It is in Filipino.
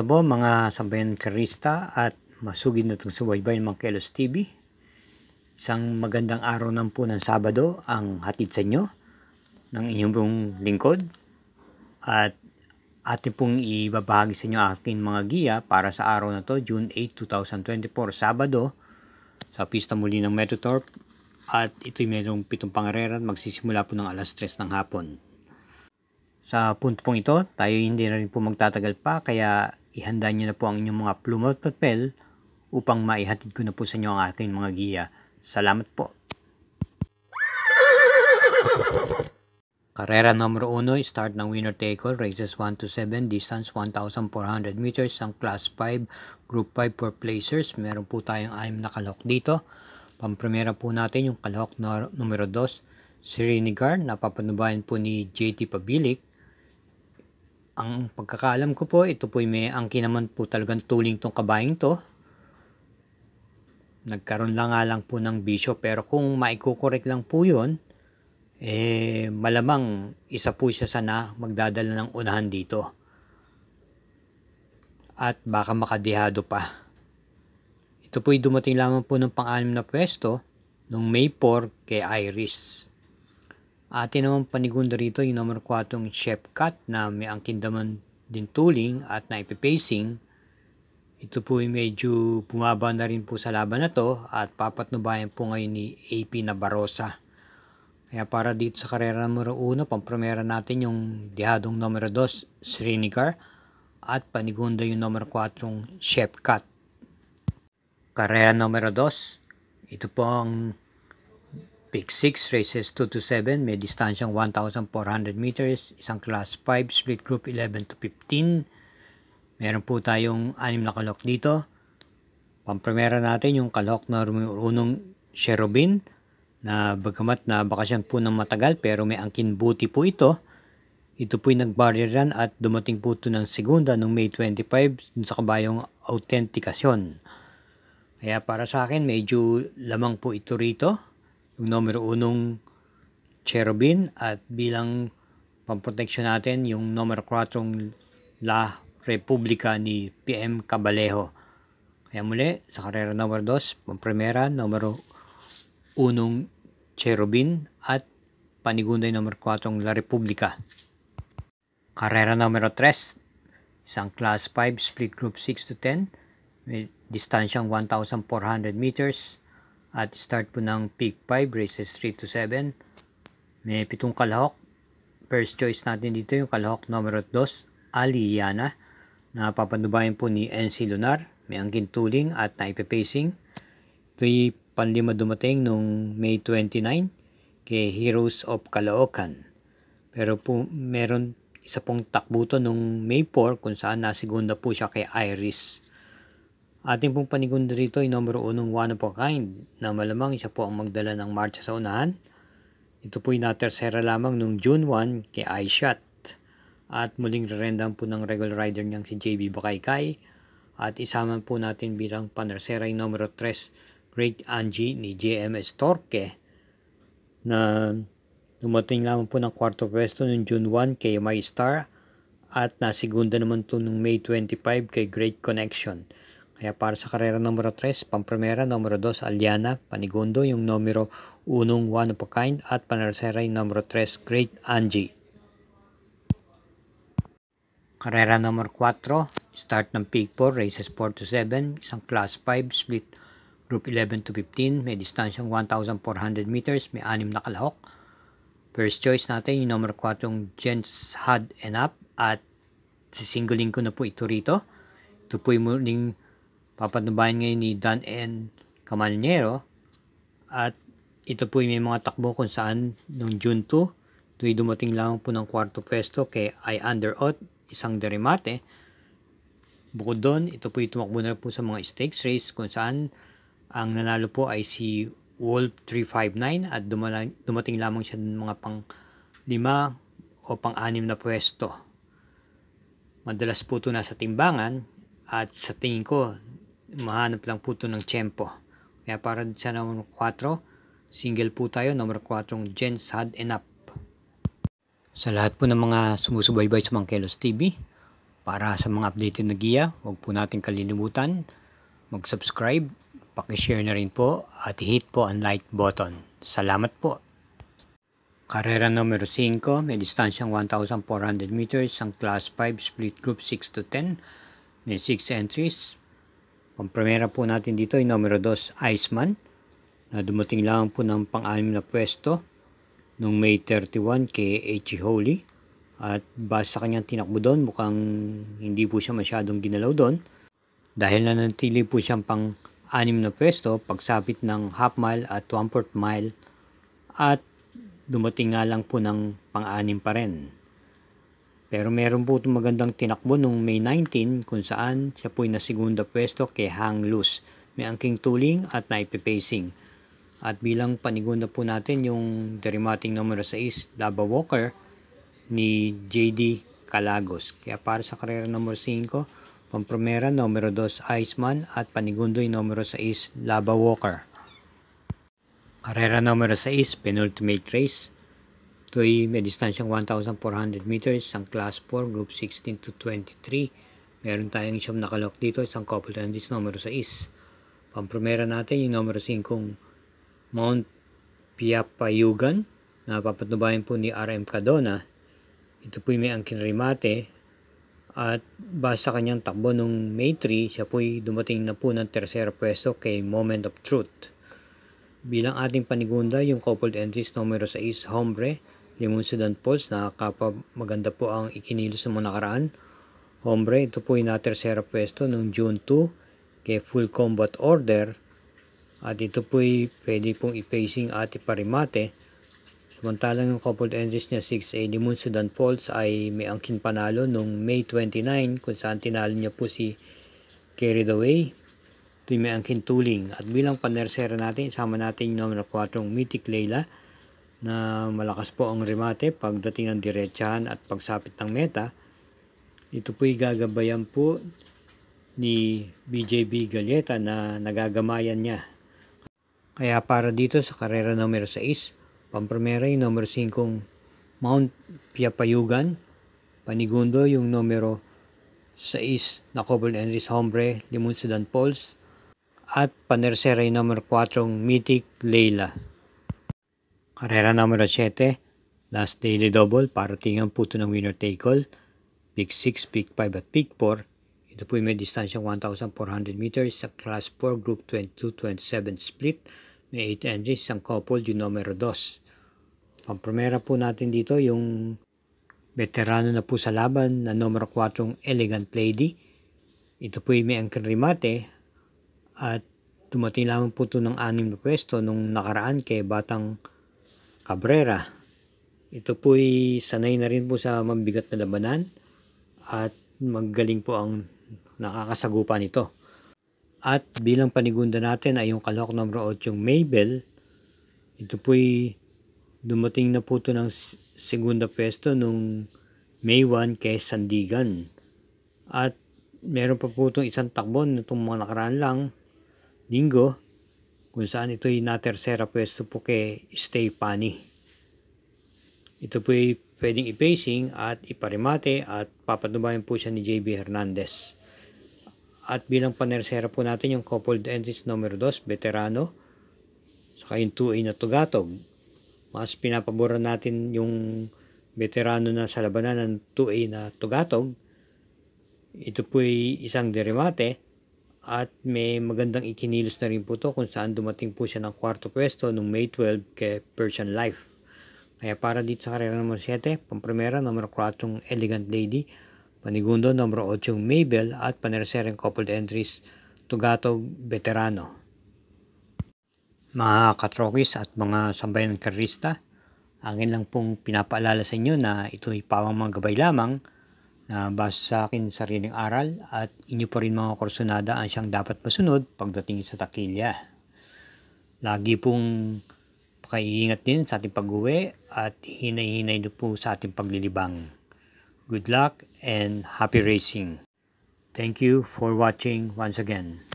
Tabo mga sambayan karista at masugid na itong subaybay ng mga Kelos TV. Isang magandang araw ng po ng Sabado ang hatid sa inyo ng inyong lingkod at atin pong ibabahagi sa inyo aking mga giya para sa araw na to June 8, 2024, Sabado sa pista muli ng Metotorp at ito'y mayroong pitong pangareran magsisimula po ng alas 3 ng hapon. Sa punto pong ito, tayo hindi na rin po magtatagal pa kaya Ihanda niyo na po ang inyong mga pluma at papel upang maihatid ko na po sa inyo ang aking mga giya. Salamat po. Karera numero 1, start ng winner take all, races 1 to 7, distance 1,400 meters, ang class 5, group 5 for placers. Meron po tayong anim na kalahok dito. Pampremera po natin yung kalahok na numero 2, Srinigar, napapanubayan po ni JT Pabilik. Ang pagkakaalam ko po, ito po may angki naman po talagang tuling tong kabayang to. Nagkaroon lang nga lang po ng bisyo pero kung maikukorek lang po yun, eh malamang isa po siya sana magdadala ng unahan dito. At baka makadehado pa. Ito po'y dumating lamang po ng pang-anim na pwesto nung May 4 kay Iris. Atin namang panigunda rito yung number 4 chef cut na may angkin naman din tuling at na naipipacing. Ito po ay medyo bumaba na rin po sa laban na to at papatnubayan po ngayon ni AP na Kaya para dito sa karera numero 1, pampromera natin yung dihadong numero 2, Srinigar at panigunda yung numero 4, Chef Cut. Karera numero 2, ito po ang Pick 6 races 2 to 7, may distansyang 1,400 meters, isang class 5, split group 11 to 15. Meron po tayong anim na kalok dito. Pamprimera natin yung kalok na runong Sherobin na bagamat na baka siyang po ng matagal pero may angkin buti po ito. Ito po'y nag-barrier run at dumating po ito ng segunda noong May 25 dun sa kabayong autentikasyon. Kaya para sa akin medyo lamang po ito rito numero unong cherubin at bilang pamproteksyon natin yung numero 4 La Republika ni PM Cabalejo. Kaya muli, sa karera numero 2, pampremera, numero unong Cherubin at panigunday numero 4 La Republika. Karera numero 3, isang class 5 split group 6 to 10 may distansyang 1,400 meters at start po ng pick 5 races 3 to 7 may pitong kalahok first choice natin dito yung kalahok numero 2 Aliyana na po ni NC Lunar may angkin tuling at naipipacing ito yung panlima dumating nung May 29 kay Heroes of Caloocan pero po meron isa pong takbo nung May 4 kung saan na segunda po siya kay Iris Ating pong panigundo rito ay numero unong one of a kind na malamang siya po ang magdala ng marcha sa unahan. Ito po ay natersera lamang noong June 1 kay iShot at muling rerendahan po ng regular rider niyang si JB Bakaykay at isama po natin bilang panersera yung numero 3 Great Angie ni JMS Torque na dumating lamang po ng kwarto pwesto noong June 1 kay My Star at nasigunda naman to noong May 25 kay Great Connection. Kaya para sa karera numero 3, Pampremera numero 2, Aliana, Panigundo yung numero 1, One of a Kind at Panersera yung numero 3, Great Angie. Karera numero 4, start ng peak 4, races 4 to 7, isang class 5, split group 11 to 15, may distansyang 1,400 meters, may anim na kalahok. First choice natin yung numero 4 yung Jens Had and Up at sisingulin ko na po ito rito. Ito po yung Papatnubayan ngayon ni Dan N. Camalnero at ito po yung mga takbo kung saan noong June 2, tuwi dumating lang po ng kwarto pwesto kay I Under Oath, isang derimate. Bukod doon, ito po yung tumakbo na po sa mga stakes race kung saan ang nanalo po ay si Wolf 359 at dumala, dumating lamang siya ng mga pang lima o pang anim na pwesto. Madalas po ito nasa timbangan at sa tingin ko mahanap lang po ito ng tiyempo. Kaya para sa number 4, single po tayo. Number 4, Jens Had Enough. Sa lahat po ng mga sumusubaybay sa Mangkelos TV, para sa mga updated na giya, huwag po natin kalilimutan mag-subscribe, pakishare na rin po at hit po ang like button. Salamat po! Karera numero 5, may distansyang 1,400 meters ang class 5 split group 6 to 10. May 6 entries, ang primera po natin dito ay numero 2, Iceman, na dumating lang po ng pang-anim na pwesto noong May 31 kay H. Holy. At base sa kanyang tinakbo doon, mukhang hindi po siya masyadong ginalaw doon. Dahil nanatili po siyang pang-anim na pwesto, pagsapit ng half mile at one-fourth mile at dumating nga lang po ng pang-anim pa rin. Pero meron po itong magandang tinakbo noong May 19 kung saan siya po'y nasigunda pwesto kay Hang Loose. May angking tuling at naipipacing. At bilang panigunda po natin yung derimating numero 6, Daba Walker ni JD Calagos. Kaya para sa karera numero 5, pampromera numero 2, Iceman at panigundoy numero 6, Laba Walker. Karera numero 6, penultimate race. Ito'y may distansyang 1,400 meters, ang class 4, group 16 to 23. Meron tayong isyam na kalok dito, isang couple tandis, numero 6. Pamprimera natin, yung numero 5, Mount Piapayugan, na papatnubayan po ni RM Cadona. Ito po may angkin remate, at basa kanyang takbo nung May 3, siya po'y dumating na po ng tersera pwesto kay Moment of Truth. Bilang ating panigunda, yung coupled entries numero 6, Hombre, limon sedan Falls, na kapag po ang ikinilos ng nakaraan. Hombre, ito po yung natersera pwesto noong June 2 kay full combat order at ito po ay pwede pong i-facing ati parimate. Samantalang yung coupled entries niya 6A limon sedan Falls ay may angkin panalo noong May 29 kung saan tinalo niya po si carried away ito yung may angkin tooling. at bilang panersera natin isama natin yung number 4 mythic Layla na malakas po ang remate pagdating ng diretsahan at pagsapit ng meta. Ito po'y gagabayan po ni BJB Galeta na nagagamayan niya. Kaya para dito sa karera numero 6, pamprimera yung numero 5 Mount Piapayugan, Panigundo yung numero 6 na Cobble Enris Hombre Limon Sudan Pols, at panersera yung numero 4 Mythic Leila. Karera numero 7, last daily double, parating ang puto ng winner take all. Pick 6, pick 5 at pick 4. Ito po yung may distansya 1,400 meters sa class 4, group 22-27 split. May 8 entries, ang couple yung numero 2. Ang primera po natin dito yung veterano na po sa laban na numero 4 Elegant Lady. Ito po yung may anchor remate at dumating lamang po ito ng anim na pwesto nung nakaraan kay Batang Cabrera. Ito po'y sanay na rin po sa mabigat na labanan at magaling po ang nakakasagupa nito. At bilang panigunda natin ay yung kalok numero 8 yung Mabel. Ito po'y dumating na po ito ng segunda pwesto nung May 1 kay Sandigan. At meron pa po itong isang takbon nitong mga nakaraan lang, linggo, kung saan ito'y na tersera pwesto po kay Stay Pani. Ito po'y pwedeng i-pacing at iparimate at papatubayan po siya ni JB Hernandez. At bilang panersera po natin yung coupled entries numero 2, veterano, saka yung 2A na tugatog. Mas pinapabura natin yung veterano na sa labanan ng 2A na tugatog. Ito po'y isang derimate at may magandang ikinilos na rin po to kung saan dumating po siya ng kwarto pwesto noong May 12 kay Persian Life. Kaya para dito sa karera numero 7, pampremera numero 4 Elegant Lady, panigundo numero 8 Mabel at panersereng coupled entries Tugatog Veterano. Mga katrokis at mga sambayan ng karista, angin lang pong pinapaalala sa inyo na ito'y pawang mga gabay lamang na base sa akin sariling aral at inyo pa rin mga korsonada ang siyang dapat masunod pagdating sa takilya. Lagi pong pakaiingat din sa ating pag-uwi at hinay-hinay na po sa ating paglilibang. Good luck and happy racing! Thank you for watching once again.